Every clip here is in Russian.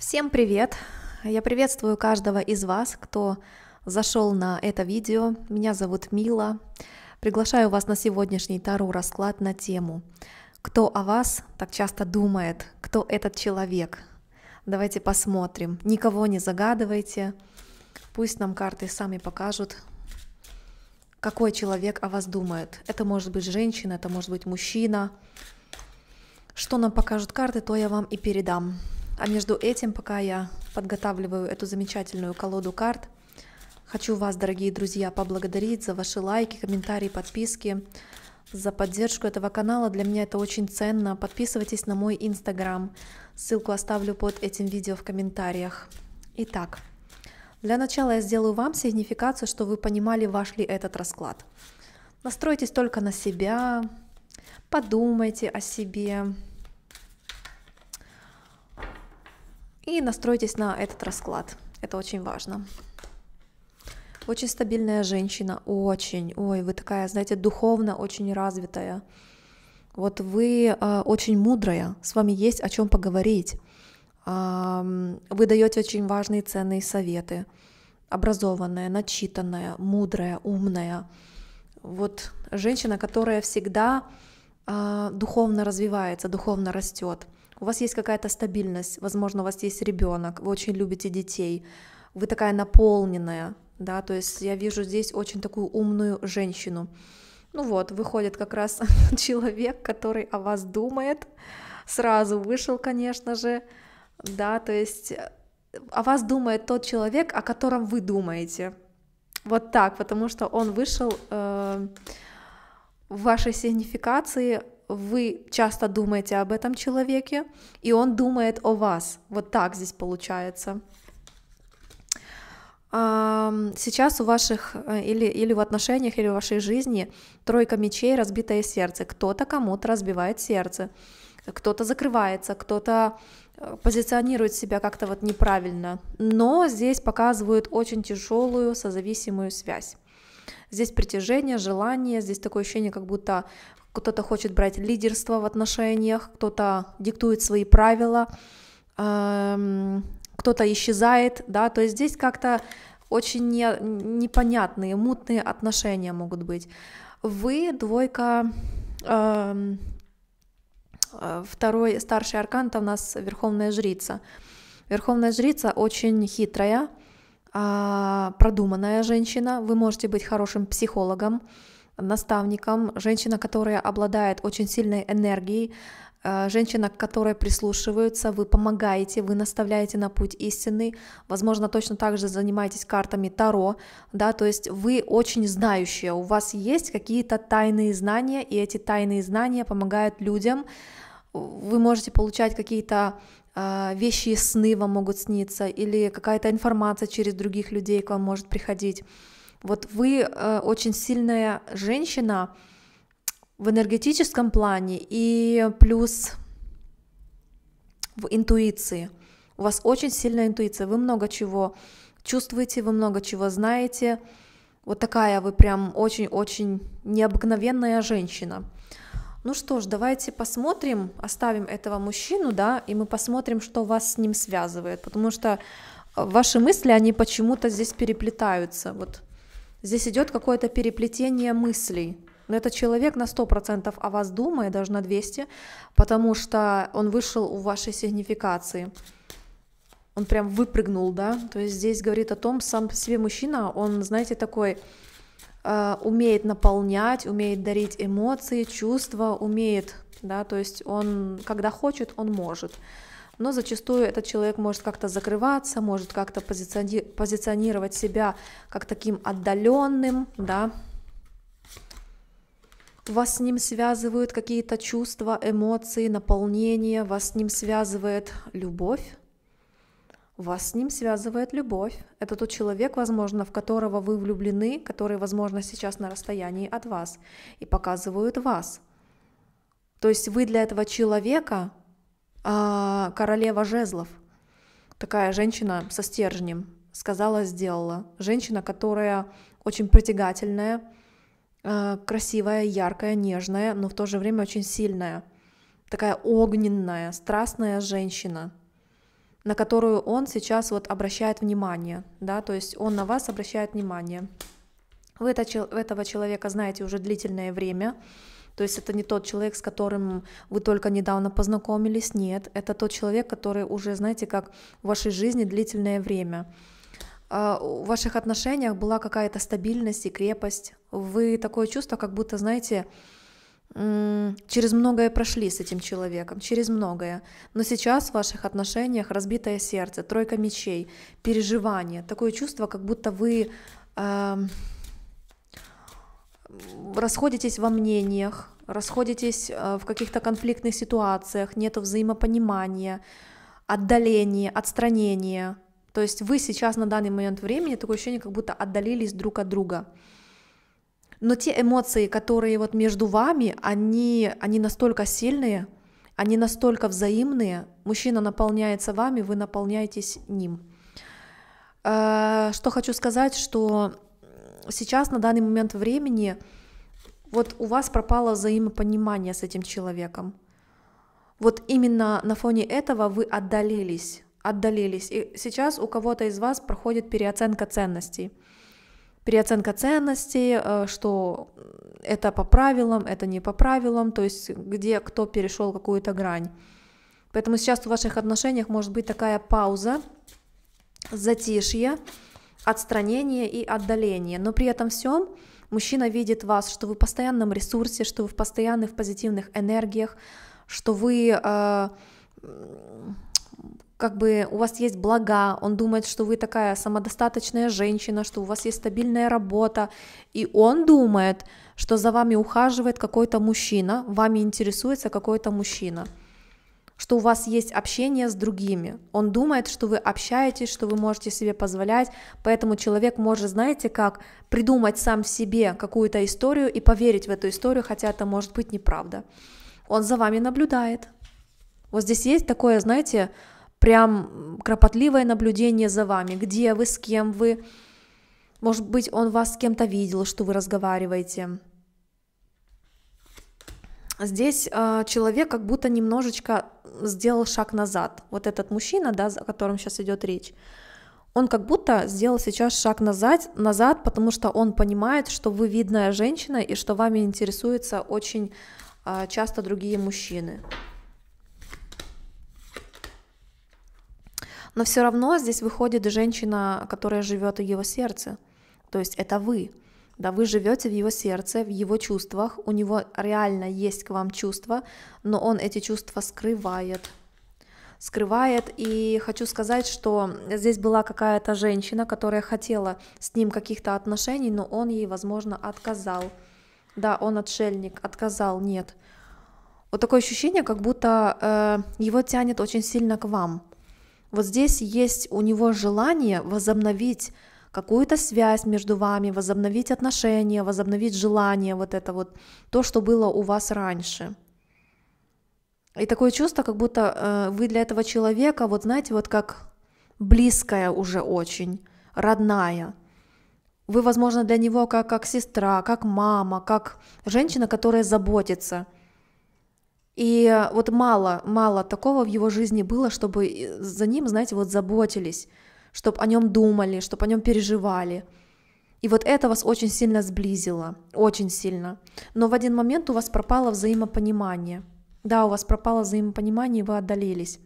Всем привет! Я приветствую каждого из вас, кто зашел на это видео. Меня зовут Мила. Приглашаю вас на сегодняшний Тару расклад на тему «Кто о вас так часто думает? Кто этот человек?» Давайте посмотрим. Никого не загадывайте. Пусть нам карты сами покажут, какой человек о вас думает. Это может быть женщина, это может быть мужчина. Что нам покажут карты, то я вам и передам. А между этим, пока я подготавливаю эту замечательную колоду карт, хочу вас, дорогие друзья, поблагодарить за ваши лайки, комментарии, подписки, за поддержку этого канала. Для меня это очень ценно. Подписывайтесь на мой инстаграм. Ссылку оставлю под этим видео в комментариях. Итак, для начала я сделаю вам сигнификацию, что вы понимали, ваш ли этот расклад. Настройтесь только на себя, подумайте о себе, и настройтесь на этот расклад. Это очень важно. Очень стабильная женщина, очень, ой, вы такая, знаете, духовно очень развитая. Вот вы э, очень мудрая, с вами есть о чем поговорить. Э, вы даете очень важные ценные советы. Образованная, начитанная, мудрая, умная. Вот женщина, которая всегда э, духовно развивается, духовно растет у вас есть какая-то стабильность, возможно, у вас есть ребенок, вы очень любите детей, вы такая наполненная, да, то есть я вижу здесь очень такую умную женщину. Ну вот, выходит как раз человек, который о вас думает, сразу вышел, конечно же, да, то есть э, о вас думает тот человек, о котором вы думаете. Вот так, потому что он вышел э, в вашей сигнификации вы часто думаете об этом человеке, и он думает о вас. Вот так здесь получается. Сейчас у ваших э, или, или в отношениях, или в вашей жизни тройка мечей, разбитое сердце. Кто-то кому-то разбивает сердце, кто-то закрывается, кто-то э, позиционирует себя как-то вот неправильно. Но здесь показывают очень тяжелую созависимую связь. Здесь притяжение, желание, здесь такое ощущение, как будто кто-то хочет брать лидерство в отношениях, кто-то диктует свои правила, эм, кто-то исчезает, да, то есть здесь как-то очень не, непонятные, мутные отношения могут быть. Вы двойка, эм, э, второй старший аркан, это у нас Верховная Жрица. Верховная Жрица очень хитрая, э, продуманная женщина, вы можете быть хорошим психологом, наставником, женщина, которая обладает очень сильной энергией, э, женщина, к которой прислушиваются, вы помогаете, вы наставляете на путь истины, возможно, точно так же занимаетесь картами Таро, да, то есть вы очень знающие, у вас есть какие-то тайные знания, и эти тайные знания помогают людям, вы можете получать какие-то э, вещи из сны вам могут сниться, или какая-то информация через других людей к вам может приходить, вот вы э, очень сильная женщина в энергетическом плане и плюс в интуиции. У вас очень сильная интуиция, вы много чего чувствуете, вы много чего знаете. Вот такая вы прям очень-очень необыкновенная женщина. Ну что ж, давайте посмотрим, оставим этого мужчину, да, и мы посмотрим, что вас с ним связывает, потому что э, ваши мысли, они почему-то здесь переплетаются. Вот Здесь идет какое-то переплетение мыслей. Но этот человек на 100% о вас думает, даже на 200, потому что он вышел у вашей сигнификации. Он прям выпрыгнул, да? То есть здесь говорит о том, сам по себе мужчина, он, знаете, такой э, умеет наполнять, умеет дарить эмоции, чувства, умеет, да, то есть он, когда хочет, он может но зачастую этот человек может как-то закрываться, может как-то позициони- позиционировать себя как таким отдаленным, да, вас с ним связывают какие-то чувства, эмоции, наполнение, вас с ним связывает любовь. Вас с ним связывает любовь. Это тот человек, возможно, в которого вы влюблены, который, возможно, сейчас на расстоянии от вас и показывают вас. То есть вы для этого человека а, королева жезлов, такая женщина со стержнем, сказала, сделала. Женщина, которая очень притягательная, а, красивая, яркая, нежная, но в то же время очень сильная. Такая огненная, страстная женщина, на которую он сейчас вот обращает внимание, да, то есть он на вас обращает внимание. Вы это, этого человека знаете уже длительное время, то есть это не тот человек, с которым вы только недавно познакомились, нет, это тот человек, который уже, знаете, как в вашей жизни длительное время в а, ваших отношениях была какая-то стабильность и крепость. Вы такое чувство, как будто, знаете, через многое прошли с этим человеком, через многое. Но сейчас в ваших отношениях разбитое сердце, тройка мечей, переживание, такое чувство, как будто вы... Э расходитесь во мнениях, расходитесь э, в каких-то конфликтных ситуациях, нет взаимопонимания, отдаление, отстранение. То есть вы сейчас на данный момент времени такое ощущение, как будто отдалились друг от друга. Но те эмоции, которые вот между вами, они, они настолько сильные, они настолько взаимные. Мужчина наполняется вами, вы наполняетесь ним. Э, что хочу сказать, что сейчас на данный момент времени вот у вас пропало взаимопонимание с этим человеком. Вот именно на фоне этого вы отдалились, отдалились. И сейчас у кого-то из вас проходит переоценка ценностей. Переоценка ценностей, э, что это по правилам, это не по правилам, то есть где кто перешел какую-то грань. Поэтому сейчас в ваших отношениях может быть такая пауза, затишье, отстранение и отдаление. Но при этом всем мужчина видит вас, что вы в постоянном ресурсе, что вы в постоянных позитивных энергиях, что вы э, как бы у вас есть блага, он думает, что вы такая самодостаточная женщина, что у вас есть стабильная работа, и он думает, что за вами ухаживает какой-то мужчина, вами интересуется какой-то мужчина – что у вас есть общение с другими. Он думает, что вы общаетесь, что вы можете себе позволять, поэтому человек может, знаете, как придумать сам себе какую-то историю и поверить в эту историю, хотя это может быть неправда. Он за вами наблюдает. Вот здесь есть такое, знаете, прям кропотливое наблюдение за вами, где вы, с кем вы, может быть, он вас с кем-то видел, что вы разговариваете, здесь э, человек как будто немножечко сделал шаг назад. Вот этот мужчина, да, о котором сейчас идет речь, он как будто сделал сейчас шаг назад, назад, потому что он понимает, что вы видная женщина и что вами интересуются очень э, часто другие мужчины. Но все равно здесь выходит женщина, которая живет в его сердце. То есть это вы да, вы живете в его сердце, в его чувствах, у него реально есть к вам чувства, но он эти чувства скрывает, скрывает. И хочу сказать, что здесь была какая-то женщина, которая хотела с ним каких-то отношений, но он ей, возможно, отказал. Да, он отшельник, отказал, нет. Вот такое ощущение, как будто э, его тянет очень сильно к вам. Вот здесь есть у него желание возобновить какую-то связь между вами, возобновить отношения, возобновить желание, вот это вот, то, что было у вас раньше. И такое чувство, как будто э, вы для этого человека, вот знаете, вот как близкая уже очень, родная. Вы, возможно, для него как, как сестра, как мама, как женщина, которая заботится. И э, вот мало, мало такого в его жизни было, чтобы э, за ним, знаете, вот заботились, чтобы о нем думали, чтобы о нем переживали. И вот это вас очень сильно сблизило, очень сильно. Но в один момент у вас пропало взаимопонимание. Да, у вас пропало взаимопонимание, и вы отдалились.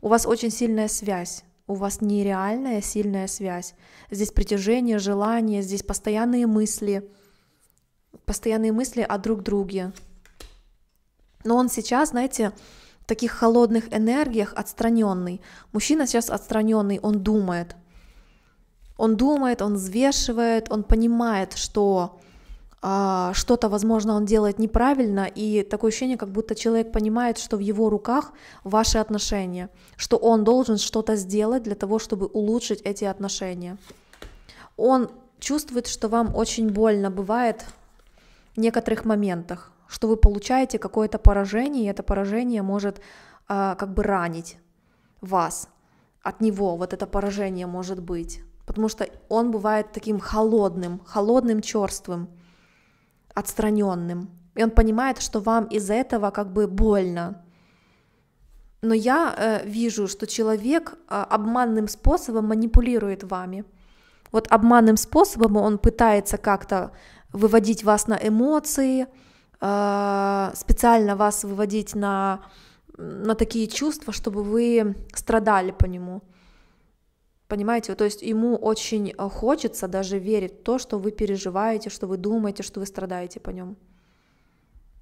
У вас очень сильная связь, у вас нереальная сильная связь. Здесь притяжение, желание, здесь постоянные мысли, постоянные мысли о друг друге. Но он сейчас, знаете, в таких холодных энергиях отстраненный. Мужчина сейчас отстраненный, он думает. Он думает, он взвешивает, он понимает, что а, что-то, возможно, он делает неправильно, и такое ощущение, как будто человек понимает, что в его руках ваши отношения, что он должен что-то сделать для того, чтобы улучшить эти отношения. Он чувствует, что вам очень больно бывает в некоторых моментах что вы получаете какое-то поражение, и это поражение может э, как бы ранить вас. От него вот это поражение может быть. Потому что он бывает таким холодным, холодным, черствым, отстраненным. И он понимает, что вам из-за этого как бы больно. Но я э, вижу, что человек э, обманным способом манипулирует вами. Вот обманным способом он пытается как-то выводить вас на эмоции, Э, специально вас выводить на, на такие чувства, чтобы вы страдали по нему. Понимаете, то есть ему очень э, хочется даже верить в то, что вы переживаете, что вы думаете, что вы страдаете по нему.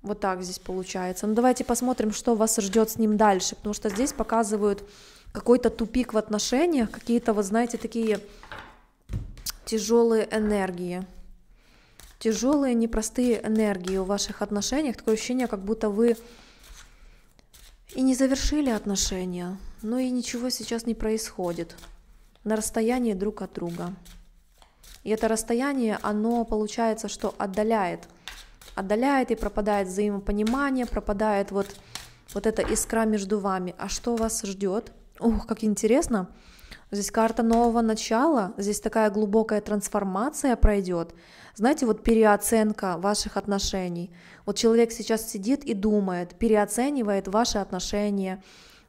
Вот так здесь получается. Ну давайте посмотрим, что вас ждет с ним дальше, потому что здесь показывают какой-то тупик в отношениях, какие-то, вот знаете, такие тяжелые энергии тяжелые, непростые энергии в ваших отношениях. Такое ощущение, как будто вы и не завершили отношения, но и ничего сейчас не происходит на расстоянии друг от друга. И это расстояние, оно получается, что отдаляет. Отдаляет и пропадает взаимопонимание, пропадает вот, вот эта искра между вами. А что вас ждет? Ух, как интересно! Здесь карта нового начала, здесь такая глубокая трансформация пройдет. Знаете, вот переоценка ваших отношений. Вот человек сейчас сидит и думает, переоценивает ваши отношения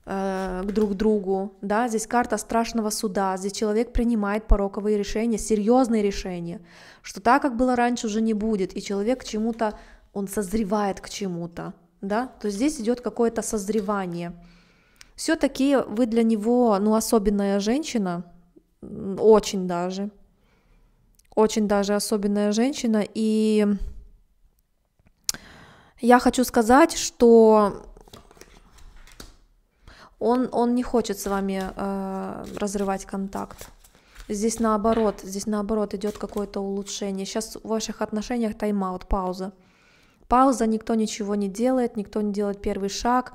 э, к друг другу. Да, здесь карта страшного суда, здесь человек принимает пороковые решения, серьезные решения, что так, как было раньше, уже не будет, и человек к чему-то, он созревает к чему-то, да, то здесь идет какое-то созревание все-таки вы для него, ну, особенная женщина, очень даже, очень даже особенная женщина, и я хочу сказать, что он, он не хочет с вами э, разрывать контакт. Здесь наоборот, здесь наоборот идет какое-то улучшение. Сейчас в ваших отношениях тайм-аут, пауза пауза, никто ничего не делает, никто не делает первый шаг,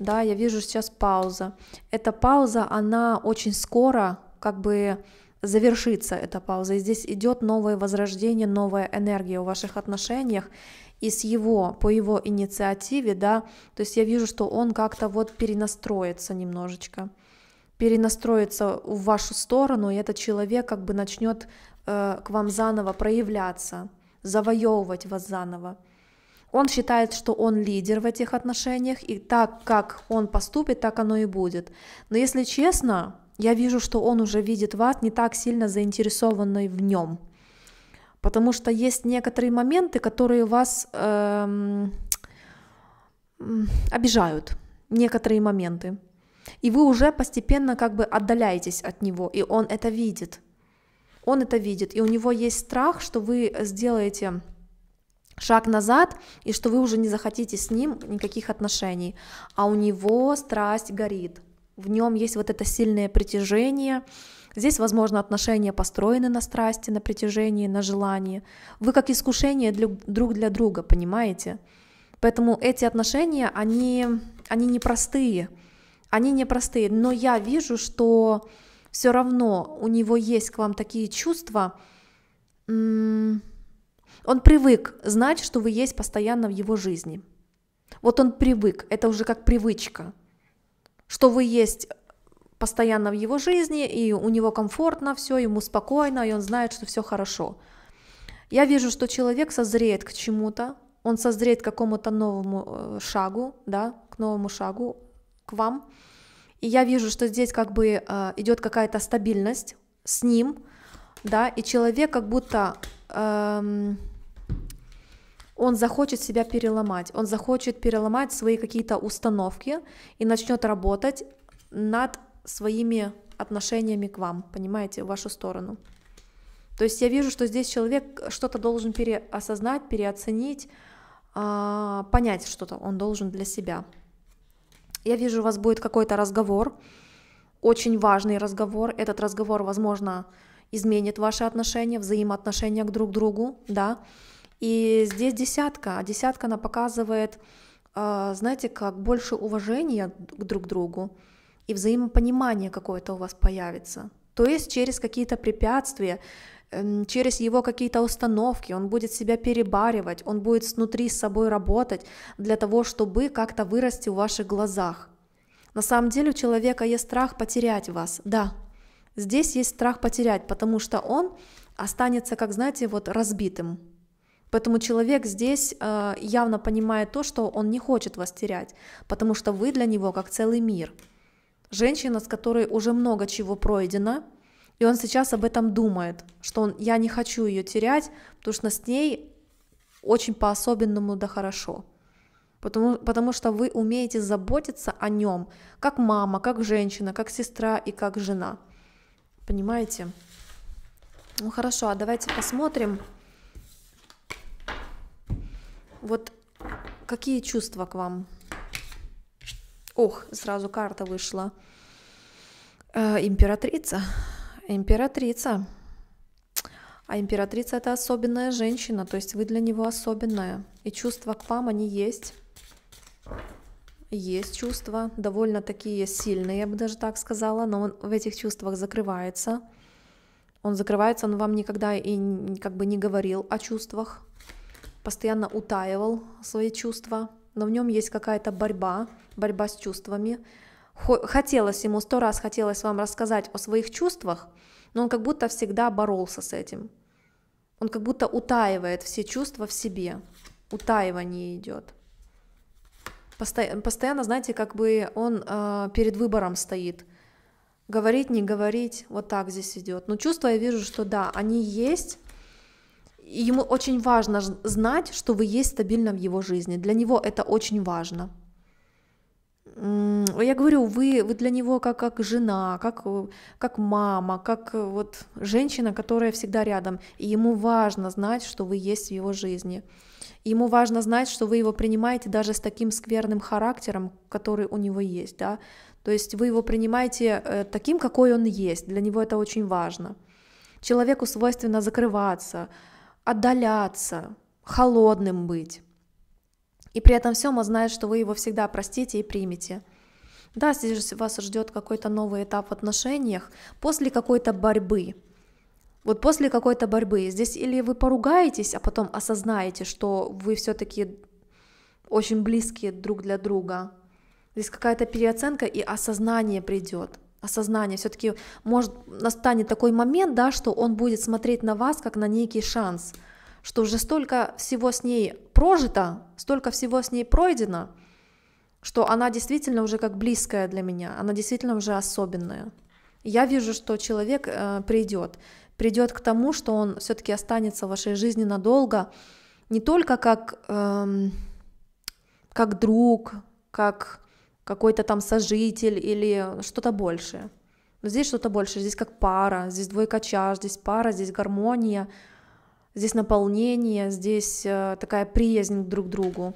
да, я вижу сейчас пауза. Эта пауза, она очень скоро как бы завершится, эта пауза, и здесь идет новое возрождение, новая энергия в ваших отношениях, и с его, по его инициативе, да, то есть я вижу, что он как-то вот перенастроится немножечко, перенастроится в вашу сторону, и этот человек как бы начнет э, к вам заново проявляться, завоевывать вас заново. Он считает, что он лидер в этих отношениях, и так как он поступит, так оно и будет. Но если честно, я вижу, что он уже видит вас не так сильно заинтересованной в нем. Потому что есть некоторые моменты, которые вас эм, обижают, некоторые моменты. И вы уже постепенно как бы отдаляетесь от него, и он это видит. Он это видит, и у него есть страх, что вы сделаете шаг назад, и что вы уже не захотите с ним никаких отношений. А у него страсть горит, в нем есть вот это сильное притяжение, Здесь, возможно, отношения построены на страсти, на притяжении, на желании. Вы как искушение для, друг для друга, понимаете? Поэтому эти отношения, они, они непростые. Они непростые, но я вижу, что все равно у него есть к вам такие чувства, м- он привык знать, что вы есть постоянно в его жизни. Вот он привык, это уже как привычка, что вы есть постоянно в его жизни, и у него комфортно все, ему спокойно, и он знает, что все хорошо. Я вижу, что человек созреет к чему-то, он созреет к какому-то новому э, шагу, да, к новому шагу, к вам. И я вижу, что здесь как бы э, идет какая-то стабильность с ним, да, и человек как будто эм, он захочет себя переломать, он захочет переломать свои какие-то установки и начнет работать над своими отношениями к вам, понимаете, в вашу сторону. То есть я вижу, что здесь человек что-то должен переосознать, переоценить, э, понять что-то он должен для себя. Я вижу, у вас будет какой-то разговор, очень важный разговор. Этот разговор, возможно, изменит ваши отношения, взаимоотношения к друг другу, да. И здесь десятка, а десятка она показывает, а, знаете, как больше уважения к друг другу и взаимопонимание какое-то у вас появится. То есть через какие-то препятствия, эм, через его какие-то установки, он будет себя перебаривать, он будет внутри с собой работать для того, чтобы как-то вырасти в ваших глазах. На самом деле у человека есть страх потерять вас, да, Здесь есть страх потерять, потому что он останется, как знаете, вот разбитым. Поэтому человек здесь э, явно понимает то, что он не хочет вас терять, потому что вы для него как целый мир. Женщина, с которой уже много чего пройдено, и он сейчас об этом думает, что он, я не хочу ее терять, потому что с ней очень по-особенному да хорошо. Потому, потому что вы умеете заботиться о нем, как мама, как женщина, как сестра и как жена – Понимаете? Ну хорошо, а давайте посмотрим, вот какие чувства к вам. Ох, сразу карта вышла. Э, императрица. Императрица. А императрица это особенная женщина, то есть вы для него особенная. И чувства к вам, они есть. Есть чувства, довольно такие сильные, я бы даже так сказала, но он в этих чувствах закрывается. Он закрывается, он вам никогда и как бы не говорил о чувствах, постоянно утаивал свои чувства, но в нем есть какая-то борьба, борьба с чувствами. Хотелось ему, сто раз хотелось вам рассказать о своих чувствах, но он как будто всегда боролся с этим. Он как будто утаивает все чувства в себе, утаивание идет. Посто... Постоянно, знаете, как бы он э, перед выбором стоит. Говорить, не говорить, вот так здесь идет. Но чувства я вижу, что да, они есть. И ему очень важно знать, что вы есть стабильно в его жизни. Для него это очень важно. А я говорю, вы, вы для него как, как жена, как, как мама, как э, вот женщина, которая всегда рядом. И ему важно знать, что вы есть в его жизни. Ему важно знать, что вы его принимаете даже с таким скверным характером, который у него есть, да. То есть вы его принимаете э, таким, какой он есть. Для него это очень важно. Человеку свойственно закрываться, отдаляться, холодным быть. И при этом всем он знает, что вы его всегда простите и примете. Да, здесь вас ждет какой-то новый этап в отношениях после какой-то борьбы. Вот после какой-то борьбы здесь или вы поругаетесь, а потом осознаете, что вы все-таки очень близкие друг для друга. Здесь какая-то переоценка и осознание придет. Осознание все-таки может настанет такой момент, да, что он будет смотреть на вас как на некий шанс – что уже столько всего с ней прожито, столько всего с ней пройдено, что она действительно уже как близкая для меня, она действительно уже особенная. Я вижу, что человек э, придет, придет к тому, что он все-таки останется в вашей жизни надолго, не только как, эм, как друг, как какой-то там сожитель или что-то большее. Но здесь что-то большее, здесь как пара, здесь двойкочаж, здесь пара, здесь гармония, здесь наполнение, здесь э, такая приязнь друг к другу.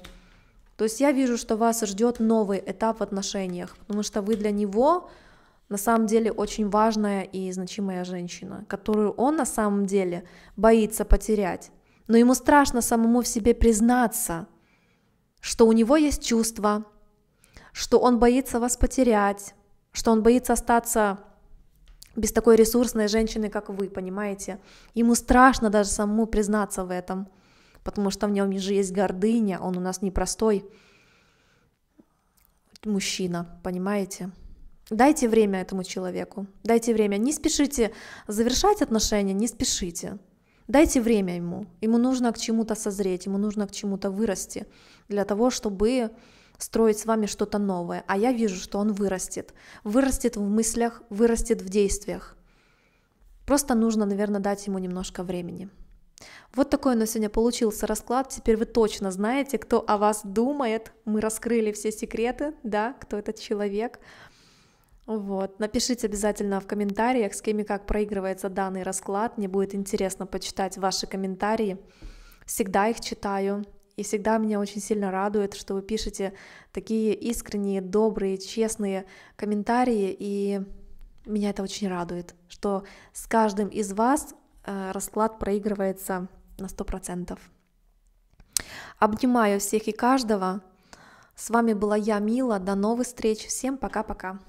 То есть я вижу, что вас ждет новый этап в отношениях, потому что вы для него на самом деле очень важная и значимая женщина, которую он на самом деле боится потерять. Но ему страшно самому в себе признаться, что у него есть чувства, что он боится вас потерять, что он боится остаться без такой ресурсной женщины, как вы, понимаете? Ему страшно даже самому признаться в этом, потому что в нем же есть гордыня, он у нас непростой мужчина, понимаете? Дайте время этому человеку, дайте время. Не спешите завершать отношения, не спешите. Дайте время ему. Ему нужно к чему-то созреть, ему нужно к чему-то вырасти для того, чтобы строить с вами что-то новое, а я вижу, что он вырастет. Вырастет в мыслях, вырастет в действиях. Просто нужно, наверное, дать ему немножко времени. Вот такой у нас сегодня получился расклад. Теперь вы точно знаете, кто о вас думает. Мы раскрыли все секреты, да, кто этот человек. Вот. Напишите обязательно в комментариях, с кем и как проигрывается данный расклад. Мне будет интересно почитать ваши комментарии. Всегда их читаю. И всегда меня очень сильно радует, что вы пишете такие искренние, добрые, честные комментарии, и меня это очень радует, что с каждым из вас э, расклад проигрывается на 100%. Обнимаю всех и каждого. С вами была я, Мила. До новых встреч. Всем пока-пока.